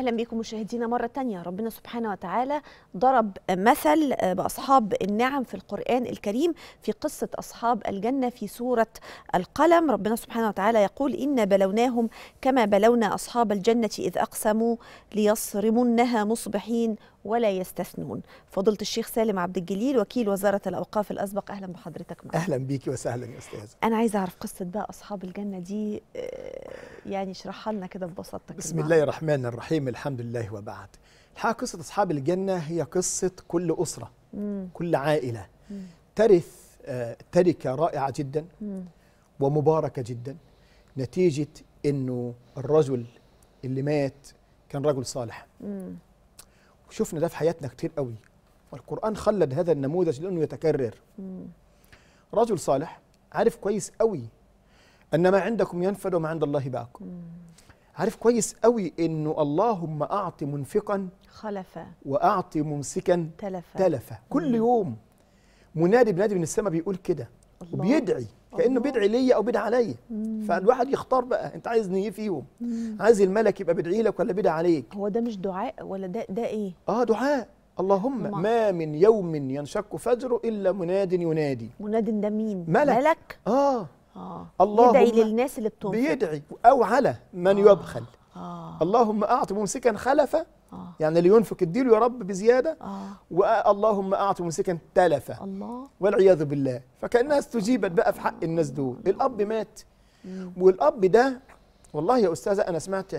اهلا بكم مشاهدينا مره تانية ربنا سبحانه وتعالى ضرب مثل باصحاب النعم في القران الكريم في قصه اصحاب الجنه في سوره القلم ربنا سبحانه وتعالى يقول ان بلوناهم كما بلونا اصحاب الجنه اذ اقسموا ليصرمنها مصبحين ولا يستثنون فضلت الشيخ سالم عبد الجليل وكيل وزارة الأوقاف الأسبق أهلا بحضرتك معك. أهلا بيكي وسهلا يا أستاذ أنا عايزة أعرف قصة بقى أصحاب الجنة دي آه، يعني اشرحها لنا كده ببساطة بسم المعنى. الله الرحمن الرحيم الحمد لله وبعد الحقيقة قصة أصحاب الجنة هي قصة كل أسرة مم. كل عائلة مم. ترث آه، تركة رائعة جدا مم. ومباركة جدا نتيجة أنه الرجل اللي مات كان رجل صالح مم. وشفنا ده في حياتنا كتير قوي والقرآن خلد هذا النموذج لأنه يتكرر رجل صالح عارف كويس قوي أن ما عندكم ينفد وما عند الله باق عارف كويس قوي انه اللهم اعط منفقا خلفا واعط ممسكا تلفا تلفا كل يوم منادي بنادي من السماء بيقول كده الله. وبيدعي كانه الله. بيدعي ليا او بيدعي عليا فالواحد يختار بقى انت عايز ايه فيهم مم. عايز الملك يبقى بيدعي لك ولا بيدعي عليك هو ده مش دعاء ولا ده ده ايه اه دعاء اللهم ما, ما من يوم ينشق فجره الا مناد ينادي مناد ده مين ملك, ملك؟ اه اه اللهم يدعي للناس اللي بتنفق بيدعي او على من آه. يبخل آه. اللهم اعط ممسكا خلفه آه. يعني اللي ينفق اديله يا رب بزياده آه. واللهم اعط ممسكا تلفه الله والعياذ بالله فكانها استجيبت بقى في حق الناس دول الاب مات مم. والاب ده والله يا استاذه انا سمعت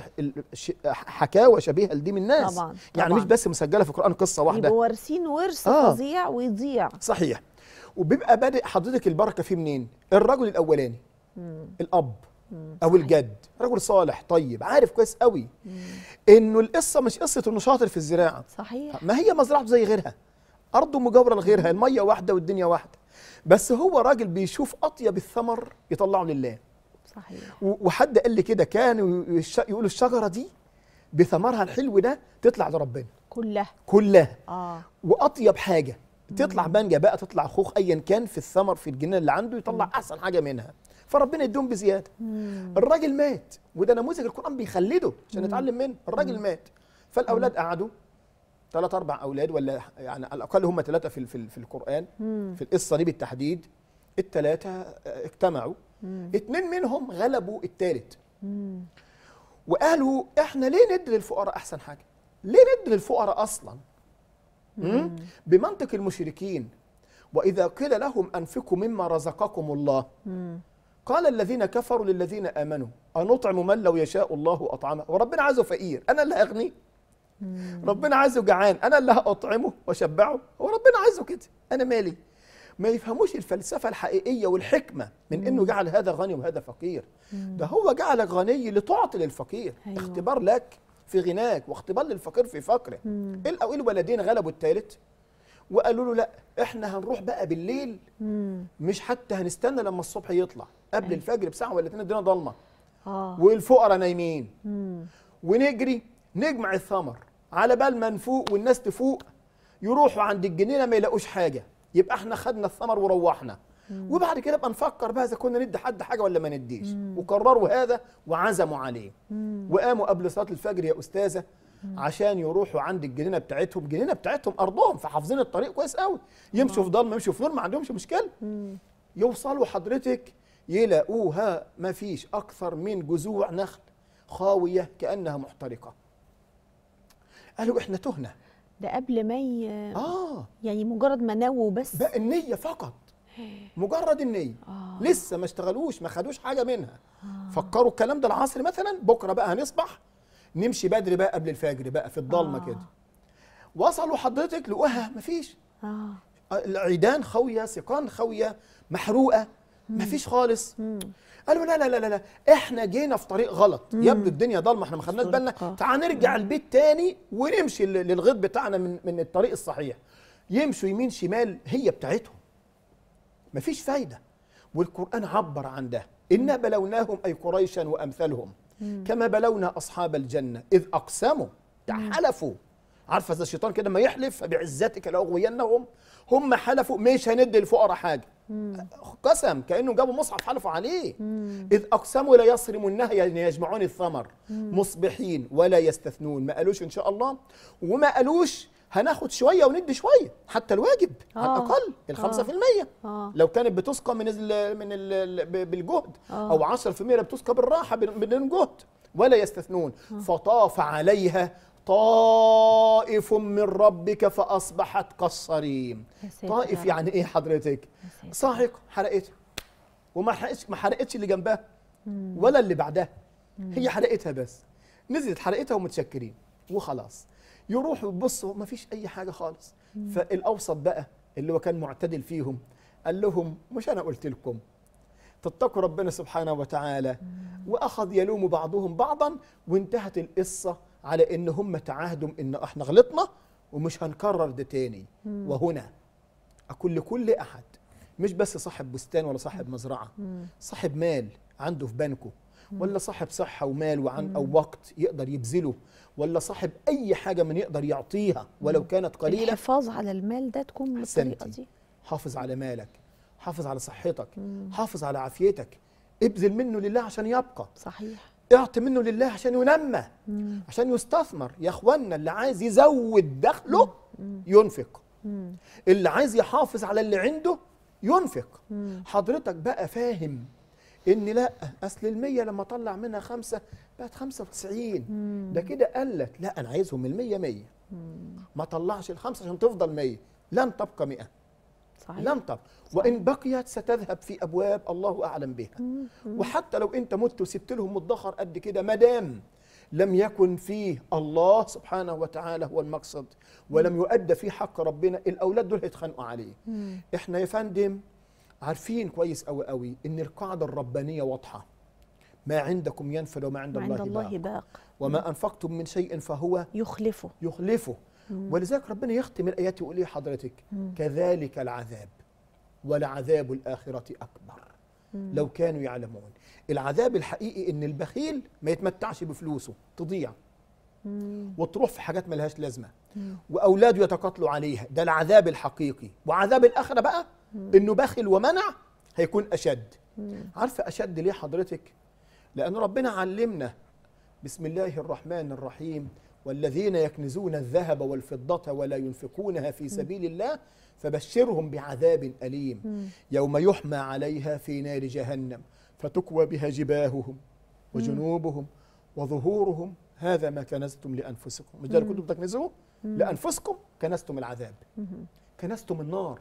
حكاوى شبيهه لدي من الناس طبعا. يعني طبعا. مش بس مسجله في القران قصه واحده يبقوا وارثين ورث آه. ويضيع صحيح وبيبقى بادئ حضرتك البركه فيه منين الرجل الاولاني مم. الاب او الجد رجل صالح طيب عارف كويس قوي انه القصه مش قصه انه شاطر في الزراعه صحيح ما هي مزرعته زي غيرها ارضه مجاوره لغيرها الميه واحده والدنيا واحده بس هو راجل بيشوف اطيب الثمر يطلعه لله صحيح وحد قال لي كده كانوا يقولوا الشجره دي بثمرها الحلو ده تطلع لربنا كلها كلها اه واطيب حاجه تطلع بانجا بقى تطلع خوخ ايا كان في الثمر في الجنان اللي عنده يطلع احسن حاجه منها فربنا يديهم بزياده مم. الراجل مات وده نموذج القران بيخلده عشان نتعلم منه الراجل مم. مات فالاولاد قعدوا ثلاث اربع اولاد ولا يعني على الاقل هم ثلاثه في في, في القران مم. في القصه دي بالتحديد الثلاثه آه، اجتمعوا اثنين منهم غلبوا الثالث وقالوا احنا ليه ندي للفقراء احسن حاجه ليه ندي للفقراء اصلا بمنطق المشركين واذا قيل لهم انفقوا مما رزقكم الله قال الذين كفروا للذين آمنوا أنطعم من لو يشاء الله أطعمه وربنا عايزه فقير أنا اللي هغنيه ربنا عايزه جعان أنا اللي هأطعمه وأشبعه هو ربنا عايزه كده أنا مالي ما يفهموش الفلسفة الحقيقية والحكمة من أنه جعل هذا غني وهذا فقير ده هو جعلك غني لتعطي للفقير أيوه. اختبار لك في غناك واختبار للفقير في فقره إيه الأول والذين إيه غلبوا الثالث وقالوا له لا احنا هنروح بقى بالليل مش حتى هنستنى لما الصبح يطلع قبل أيوة. الفجر بساعه ولا اتنين الدنيا ضلمه آه. والفقراء نايمين ونجري نجمع الثمر على بال ما نفوق والناس تفوق يروحوا عند الجنينه ما يلاقوش حاجه يبقى احنا خدنا الثمر وروحنا وبعد كده بقى نفكر بقى اذا كنا ندي حد حاجه ولا ما نديش وقرروا هذا وعزموا عليه وقاموا قبل صلاه الفجر يا استاذه عشان يروحوا عند الجنينه بتاعتهم الجنينه بتاعتهم ارضهم فحافظين الطريق كويس قوي يمشوا في ضلمه يمشوا في نور ما عندهمش مشكله يوصلوا حضرتك يلاقوها ما فيش اكثر من جذوع نخل خاويه كانها محترقه قالوا احنا تهنا ده قبل ما ي... اه يعني مجرد ما نووا بس بقى النيه فقط مجرد النيه آه. لسه ما اشتغلوش ما خدوش حاجه منها آه. فكروا الكلام ده العصر مثلا بكره بقى هنصبح نمشي بدري بقى قبل الفجر بقى في الضلمه آه. كده وصلوا حضرتك لقوها مفيش آه. آه، العيدان خاويه سيقان خاويه محروقه مفيش خالص مم. قالوا لا لا لا لا احنا جينا في طريق غلط مم. يبدو الدنيا ضلمه احنا ما خدناش بالنا تعال نرجع البيت تاني ونمشي للغيط بتاعنا من من الطريق الصحيح يمشوا يمين شمال هي بتاعتهم مفيش فايده والقران عبر عن ده انا بلوناهم اي قريشا وامثالهم كما بلونا أصحاب الجنة إذ أقسموا حلفوا عارفة زي الشيطان كده ما يحلف فبعزتك لأغوينهم هم حلفوا مش هندي الفقراء حاجة مم. قسم كأنهم جابوا مصحف حلفوا عليه مم. إذ أقسموا ليصرمنها يعني يجمعون الثمر مم. مصبحين ولا يستثنون ما قالوش إن شاء الله وما قالوش هناخد شويه وندي شويه حتى الواجب آه. على الاقل ال 5% آه. آه. لو كانت بتسقى من الـ من الـ بالجهد آه. او 10% بتسقى بالراحه بدون جهد ولا يستثنون آه. فطاف عليها طائف من ربك فاصبحت كالصريم طائف يعني ايه حضرتك صاحق حرقتها وما حرقتش ما حرقتش اللي جنبها ولا اللي بعدها هي حرقتها بس نزلت حرقتها ومتشكرين وخلاص يروحوا يبصوا ما فيش اي حاجه خالص فالاوسط بقى اللي هو كان معتدل فيهم قال لهم مش انا قلت لكم تتقوا ربنا سبحانه وتعالى واخذ يلوم بعضهم بعضا وانتهت القصه على ان هم تعاهدوا ان احنا غلطنا ومش هنكرر ده تاني وهنا اقول لكل احد مش بس صاحب بستان ولا صاحب مزرعه صاحب مال عنده في بنكه ولا صاحب صحه ومال وعن او وقت يقدر يبذله ولا صاحب اي حاجه من يقدر يعطيها ولو كانت قليله الحفاظ على المال ده تكون بالطريقه دي حافظ على مالك حافظ على صحتك مم. حافظ على عافيتك ابذل منه لله عشان يبقى صحيح اعطي منه لله عشان ينمى مم. عشان يستثمر يا اخوانا اللي عايز يزود دخله مم. ينفق مم. اللي عايز يحافظ على اللي عنده ينفق مم. حضرتك بقى فاهم ان لا اصل ال100 لما طلع منها خمسة بقت 95 ده كده قلت لا انا عايزهم ال 100 100 ما طلعش الخمسة عشان تفضل 100 لن تبقى 100 صحيح. لن تبقى وإن بقيت ستذهب في أبواب الله أعلم بها مم. وحتى لو أنت مت وسبت لهم مدخر قد كده ما دام لم يكن فيه الله سبحانه وتعالى هو المقصد ولم يؤدى فيه حق ربنا الأولاد دول هيتخانقوا عليه مم. إحنا يا فندم عارفين كويس قوي قوي ان القاعده الربانيه واضحه ما عندكم ينفد وما عند, عند الله, الله باق. باق وما انفقتم من شيء فهو يخلفه يخلفه مم. ولذلك ربنا يختم الايات يقول ايه حضرتك مم. كذلك العذاب ولعذاب الاخره اكبر مم. لو كانوا يعلمون العذاب الحقيقي ان البخيل ما يتمتعش بفلوسه تضيع مم. وتروح في حاجات لهاش لازمه مم. واولاده يتقاتلوا عليها ده العذاب الحقيقي وعذاب الاخره بقى انه بخل ومنع هيكون اشد عارفه اشد ليه حضرتك لان ربنا علمنا بسم الله الرحمن الرحيم والذين يكنزون الذهب والفضة ولا ينفقونها في سبيل الله فبشرهم بعذاب أليم يوم يحمى عليها في نار جهنم فتكوى بها جباههم وجنوبهم وظهورهم هذا ما كنزتم لأنفسكم مش ده اللي كنتم بتكنزوه لأنفسكم كنزتم العذاب كنزتم النار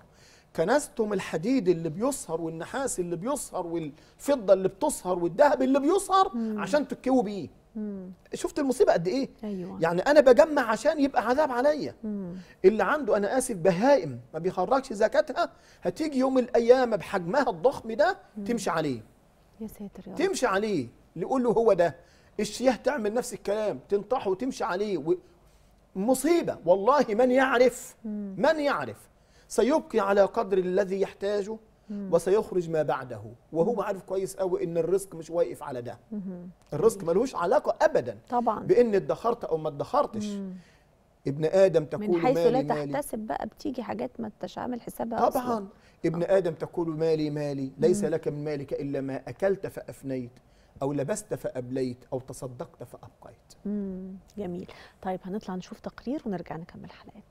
كنزتم الحديد اللي بيصهر والنحاس اللي بيصهر والفضه اللي بتصهر والذهب اللي بيصهر مم. عشان تكوا بيه مم. شفت المصيبه قد ايه أيوة. يعني انا بجمع عشان يبقى عذاب عليا اللي عنده انا اسف بهائم ما بيخرجش زكاتها هتيجي يوم الايام بحجمها الضخم ده مم. تمشي عليه يا ساتر يا تمشي عليه يقول له هو ده الشياه تعمل نفس الكلام تنطحه وتمشي عليه و... مصيبه والله من يعرف مم. من يعرف سيبقي على قدر الذي يحتاجه وسيخرج ما بعده وهو عارف كويس قوي ان الرزق مش واقف على ده الرزق ملوش علاقه ابدا طبعا بان ادخرت او ما ادخرتش ابن ادم تقول مالي من حيث لا تحتسب بقى بتيجي حاجات ما انتش عامل حسابها طبعا أصلاً. ابن ادم تقول مالي مالي ليس لك من مالك الا ما اكلت فافنيت او لبست فابليت او تصدقت فابقيت امم جميل طيب هنطلع نشوف تقرير ونرجع نكمل حلقتنا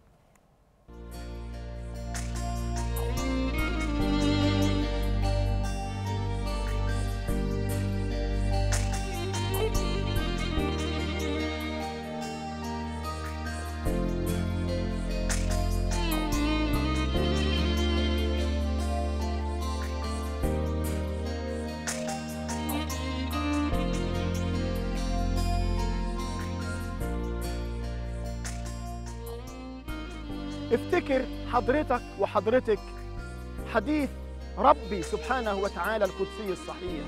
افتكر حضرتك وحضرتك حديث ربي سبحانه وتعالى القدسي الصحيح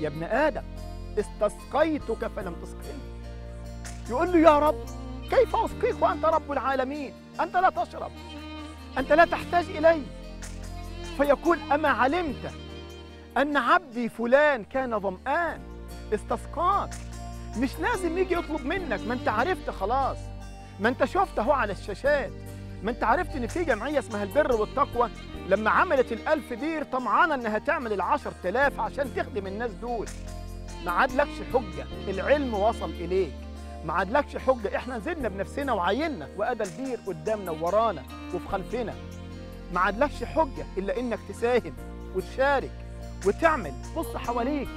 يا ابن آدم استسقيتك فلم تسقني يقول له يا رب كيف أسقيك وأنت رب العالمين أنت لا تشرب أنت لا تحتاج إلي فيقول أما علمت أن عبدي فلان كان ظمآن استسقاك مش لازم يجي يطلب منك ما أنت عرفت خلاص ما أنت شفته على الشاشات ما انت عرفت ان في جمعيه اسمها البر والتقوى لما عملت الألف دير طمعانه انها تعمل العشر تلاف عشان تخدم الناس دول ما عادلكش حجه العلم وصل اليك ما عادلكش حجه احنا نزلنا بنفسنا وعينا وادى البير قدامنا وورانا وفي خلفنا ما عادلكش حجه الا انك تساهم وتشارك وتعمل بص حواليك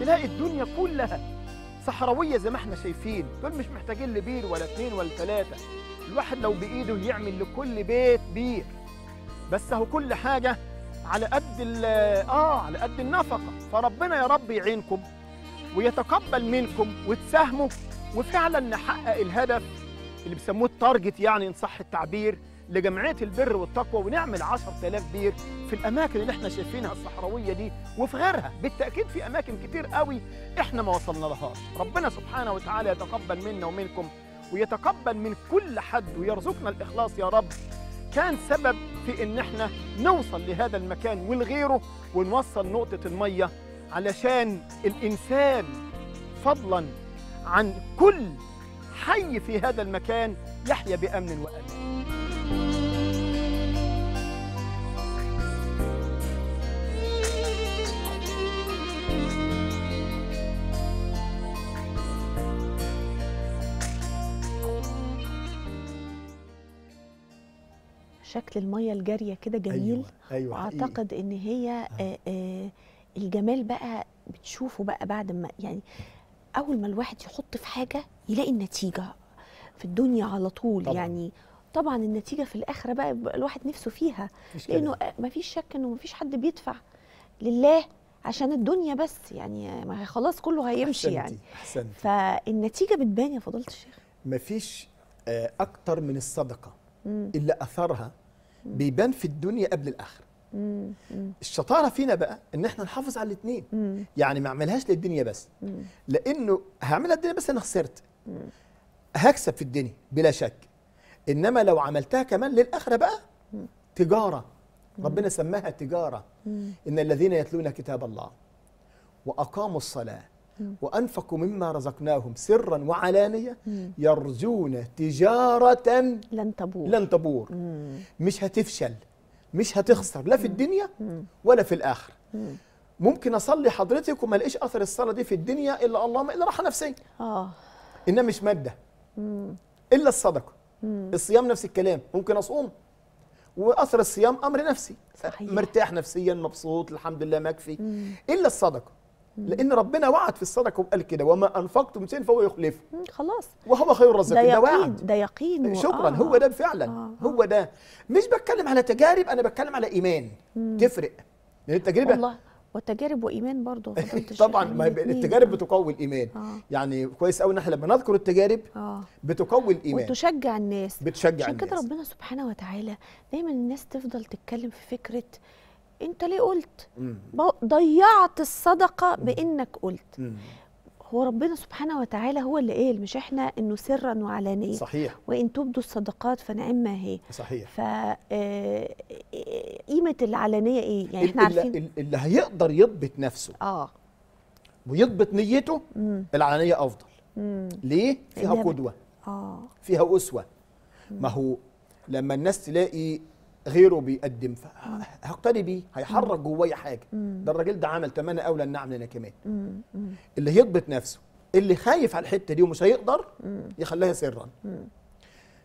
تلاقي الدنيا كلها صحراويه زي ما احنا شايفين دول مش محتاجين لبير ولا اتنين ولا تلاته الواحد لو بايده يعمل لكل بيت بير بس هو كل حاجه على قد اه على قد النفقه فربنا يا رب يعينكم ويتقبل منكم وتساهموا وفعلا نحقق الهدف اللي بيسموه التارجت يعني ان صح التعبير لجمعيه البر والتقوى ونعمل 10000 بير في الاماكن اللي احنا شايفينها الصحراويه دي وفي غيرها بالتاكيد في اماكن كتير قوي احنا ما وصلنا لهاش ربنا سبحانه وتعالى يتقبل منا ومنكم ويتقبل من كل حد ويرزقنا الإخلاص يا رب كان سبب في إن إحنا نوصل لهذا المكان ولغيره ونوصل نقطة المية علشان الإنسان فضلا عن كل حي في هذا المكان يحيا بأمن وأمان شكل الميه الجاريه كده جميل أيوة. أيوة اعتقد ان هي آه. آه. آه الجمال بقى بتشوفه بقى بعد ما يعني اول ما الواحد يحط في حاجه يلاقي النتيجه في الدنيا على طول طبعا. يعني طبعا النتيجه في الاخره بقى الواحد نفسه فيها لانه ما فيش شك انه ما فيش حد بيدفع لله عشان الدنيا بس يعني ما خلاص كله هيمشي أحسنتي. يعني أحسنتي. فالنتيجه بتبان يا فضيله الشيخ ما فيش آه، اكتر من الصدقه مم. اللي اثرها بيبان في الدنيا قبل الاخره الشطاره فينا بقى ان احنا نحافظ على الاثنين يعني ما اعملهاش للدنيا بس لانه هعملها للدنيا بس انا خسرت هكسب في الدنيا بلا شك انما لو عملتها كمان للاخره بقى تجاره ربنا سماها تجاره ان الذين يتلون كتاب الله واقاموا الصلاه وأنفقوا مما رزقناهم سرا وعلانية يرجون تجارة لن تبور لن تبور مش هتفشل مش هتخسر لا في الدنيا ولا في الآخرة ممكن أصلي حضرتك وما الاقيش أثر الصلاة دي في الدنيا إلا اللهم إلا راحة نفسية آه إنها مش مادة إلا الصدقة الصيام نفس الكلام ممكن أصوم واثر الصيام امر نفسي صحيح. مرتاح نفسيا مبسوط الحمد لله مكفي الا الصدقه لان ربنا وعد في الصدقه وقال كده وما انفقتم شيئا فهو يخلفه خلاص وهو خير الرزاقين ده, ده وعد ده يقين إيه، شكرا آه. هو ده فعلا آه،, آه. هو ده مش بتكلم على تجارب انا بتكلم على ايمان مم. تفرق لان يعني التجربه والله والتجارب وايمان برضه إيه، طبعا ما التجارب بتقوي الايمان آه. يعني كويس قوي ان احنا لما نذكر التجارب آه. بتقوي الايمان وتشجع الناس بتشجع عشان الناس عشان كده ربنا سبحانه وتعالى دايما الناس تفضل تتكلم في فكره انت ليه قلت ضيعت الصدقه بانك قلت هو ربنا سبحانه وتعالى هو اللي قال مش احنا انه سرا وعلانيه صحيح وان تبدوا الصدقات فنعما هي صحيح ف آه، قيمه العلانيه ايه يعني احنا اللي عارفين اللي, اللي هيقدر يضبط نفسه اه ويضبط نيته مم. العلانيه افضل مم. ليه فيها قدوه اه فيها اسوه مم. ما هو لما الناس تلاقي غيره بيقدم فهقتني بيه هيحرك جوايا حاجه ده الراجل ده عمل تمنى اولى ان اعمل انا كمان اللي هيضبط نفسه اللي خايف على الحته دي ومش هيقدر يخليها سرا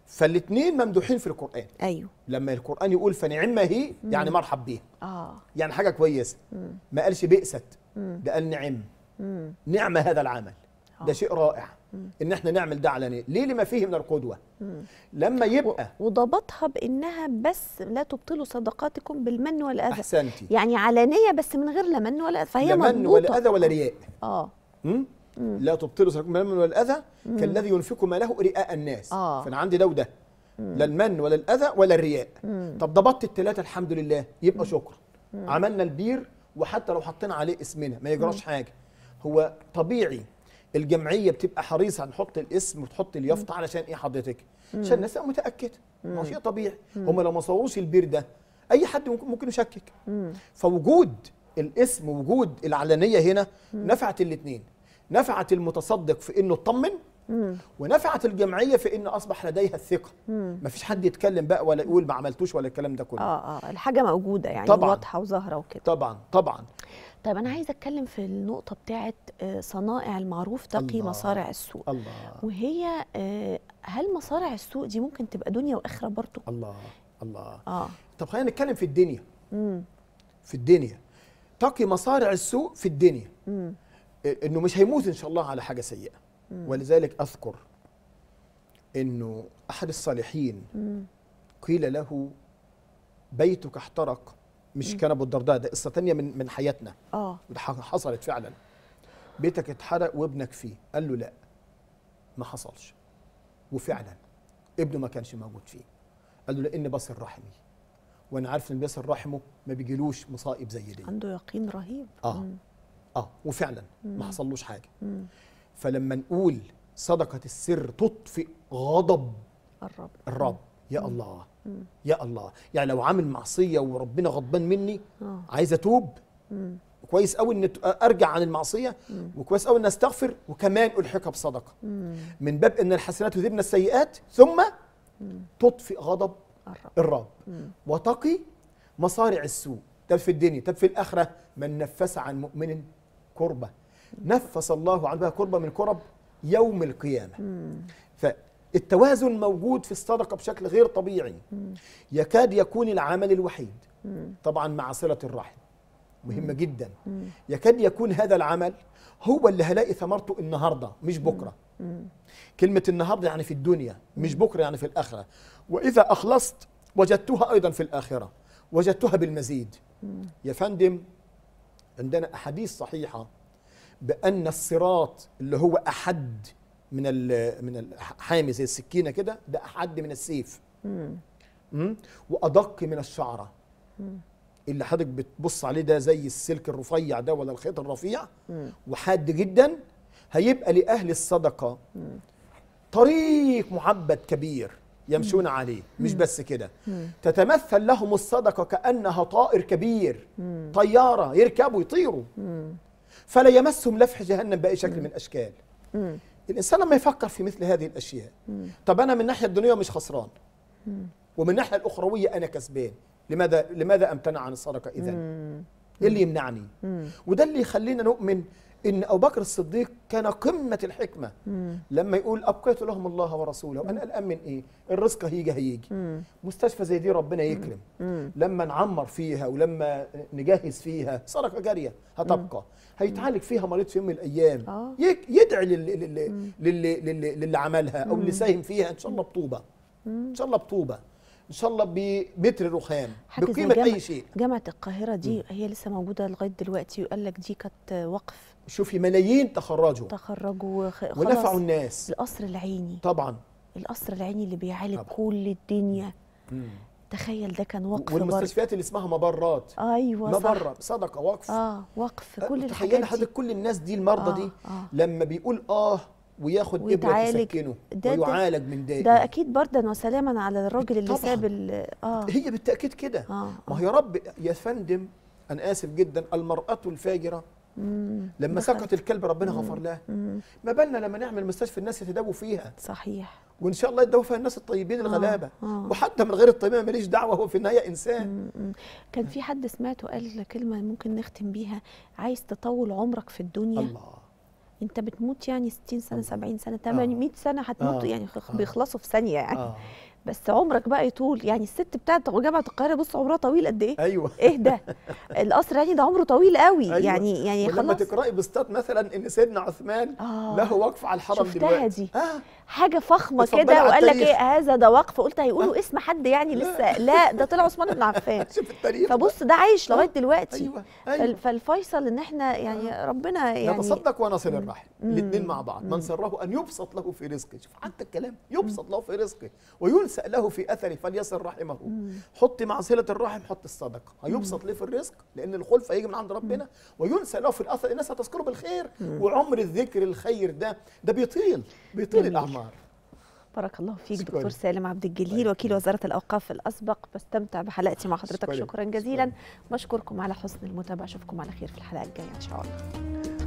فالاثنين ممدوحين في القران ايوه لما القران يقول فنعمه هي يعني مرحب بيها اه يعني حاجه كويسه ما قالش بئست ده قال نعم نعم هذا العمل ده آه. شيء رائع ان احنا نعمل ده علنيه ليه لما فيه من القدوه لما يبقى وضبطها بانها بس لا تبطلوا صدقاتكم بالمن والاذى احسنتي يعني علنيه بس من غير لا من ولا اذى فهي لا من ولا اذى ولا رياء اه لا تبطلوا صدقاتكم بالمن ولا الاذى كالذي ينفق ماله رئاء الناس آه. فانا عندي ده وده لا المن ولا الاذى ولا الرياء طب ضبطت الثلاثه الحمد لله يبقى شكر عملنا البير وحتى لو حطينا عليه اسمنا ما يجراش حاجه هو طبيعي الجمعيه بتبقى حريصه نحط الاسم وتحط اليافطه علشان ايه حضرتك؟ عشان الناس تبقى متاكده ما شيء طبيعي هم لو ما صوروش البير ده اي حد ممكن يشكك فوجود الاسم وجود العلنيه هنا نفعت الاثنين نفعت المتصدق في انه اطمن ونفعت الجمعيه في ان اصبح لديها الثقه ما فيش حد يتكلم بقى ولا يقول ما عملتوش ولا الكلام ده كله اه اه الحاجه موجوده يعني طبعًا واضحه وظاهره وكده طبعا طبعا طيب انا عايزه اتكلم في النقطه بتاعه آه، صنائع المعروف تقي مصارع السوق الله وهي آه، هل مصارع السوق دي ممكن تبقى دنيا واخره برضه الله الله اه طب خلينا نتكلم في الدنيا في الدنيا تقي مصارع السوء في الدنيا مم. انه مش هيموت ان شاء الله على حاجه سيئه ولذلك أذكر أنه أحد الصالحين قيل له بيتك احترق مش كان ابو الدرداء ده قصه تانية من من حياتنا اه حصلت فعلا بيتك اتحرق وابنك فيه قال له لا ما حصلش وفعلا ابنه ما كانش موجود فيه قال له لان بصر رحمي وانا عارف ان بصر رحمه ما بيجيلوش مصائب زي دي عنده يقين رهيب اه مم. اه وفعلا مم. ما حصلوش حاجه مم. فلما نقول صدقة السر تطفئ غضب الرب الرب يا الله يا الله يعني لو عامل معصية وربنا غضبان مني آه. عايز أتوب كويس قوي ان ارجع عن المعصيه وكويس قوي ان استغفر وكمان الحقها بصدقه من باب ان الحسنات يذهبن السيئات ثم تطفئ غضب الرب وتقي مصارع السوء طب في الدنيا طب في الاخره من نفس عن مؤمن كربه نفس الله عنها كربة من كرب يوم القيامة فالتوازن موجود في الصدقة بشكل غير طبيعي يكاد يكون العمل الوحيد طبعا مع صلة الرحم مهمة جدا يكاد يكون هذا العمل هو اللي هلاقي ثمرته النهاردة مش بكرة كلمة النهاردة يعني في الدنيا مش بكرة يعني في الآخرة وإذا أخلصت وجدتها أيضا في الآخرة وجدتها بالمزيد يا فندم عندنا أحاديث صحيحة بان الصراط اللي هو احد من من الحامي زي السكينه كده ده احد من السيف امم وادق من الشعره مم. اللي حضرتك بتبص عليه ده زي السلك الرفيع ده ولا الخيط الرفيع مم. وحاد جدا هيبقى لاهل الصدقه مم. طريق معبد كبير يمشون عليه مش بس كده تتمثل لهم الصدقه كانها طائر كبير طياره يركبوا يطيروا فلا يمسهم لفح جهنم باي شكل من اشكال الانسان لما يفكر في مثل هذه الاشياء طب انا من الناحيه الدنيا مش خسران ومن الناحيه الاخرويه انا كسبان لماذا لماذا امتنع عن الصدقه اذا ايه اللي يمنعني وده اللي يخلينا نؤمن ان ابو بكر الصديق كان قمه الحكمه مم. لما يقول ابقيت لهم الله ورسوله وانا قلقان من ايه الرزق هيجي هيجي مم. مستشفى زي دي ربنا يكرم لما نعمر فيها ولما نجهز فيها سرقه جاريه هتبقى هيتعالج فيها مريض في يوم من الايام آه. يدعي للي, للي, للي, للي, للي عملها او اللي ساهم فيها ان شاء الله بطوبه ان شاء الله بطوبه ان شاء الله بمتر رخام بقيمه اي شيء جامعه القاهره دي هي لسه موجوده لغايه دلوقتي وقال لك دي كانت وقف شوفي ملايين تخرجوا تخرجوا خ... ونفعوا الناس القصر العيني طبعا القصر العيني اللي بيعالج كل الدنيا مم. تخيل ده كان وقف والمستشفيات اللي اسمها مبرات ايوه مبره صح. صدقه وقف اه وقف أه، كل الحاجات تخيل حضرتك كل الناس دي المرضى آه دي آه. لما بيقول اه وياخد ابره تسكنه ويعالج من ده ده اكيد بردا وسلاما على الراجل اللي ساب اه هي بالتاكيد كده آه. ما آه. هو يا رب يا فندم انا اسف جدا المراه الفاجره لما سكت سقط الكلب ربنا غفر له ما بالنا لما نعمل مستشفى الناس يتداووا فيها صحيح وان شاء الله يتداووا فيها الناس الطيبين آه، الغلابه آه. آه. وحتى من غير الطيبين ماليش دعوه هو في النهايه انسان مم. كان في حد سمعته قال كلمه ممكن نختم بيها عايز تطول عمرك في الدنيا الله انت بتموت يعني 60 سنه 70 سنه 800 آه. سنه هتموت آه. يعني آه. بيخلصوا في ثانيه يعني آه. بس عمرك بقى يطول يعني الست بتاعت جامعه القاهره بص عمرها طويل قد ايه ايوه ايه ده القصر يعني ده عمره طويل قوي أيوة. يعني يعني خلاص لما تقراي بسطات مثلا ان سيدنا عثمان آه. له وقف على الحرم شفتها دلوقتي دي آه. حاجه فخمه كده وقال لك ايه هذا ده وقف قلت هيقولوا آه. اسم حد يعني لسه لا ده طلع عثمان بن عفان شوف التاريخ فبص ده عايش لغايه آه. دلوقتي أيوة. أيوة. فالفيصل ان احنا يعني آه. ربنا يعني نتصدق ونصل الرحم الاثنين مع بعض من سره ان يبسط له في رزقه شوف حتى الكلام يبسط له في رزقه وينسى سأله في أثره فليصل رحمه حط مع صلة الرحم حط الصدقة هيبسط ليه في الرزق لأن الخلف هيجي من عند ربنا وينسى له في الأثر الناس هتذكره بالخير وعمر الذكر الخير ده ده بيطيل بيطيل الأعمار بارك الله فيك سكولي. دكتور سالم عبد الجليل طيب. وكيل وزاره الاوقاف الاسبق بستمتع بحلقتي مع حضرتك سكولي. شكرا جزيلا مشكركم على حسن المتابعه اشوفكم على خير في الحلقه الجايه ان شاء الله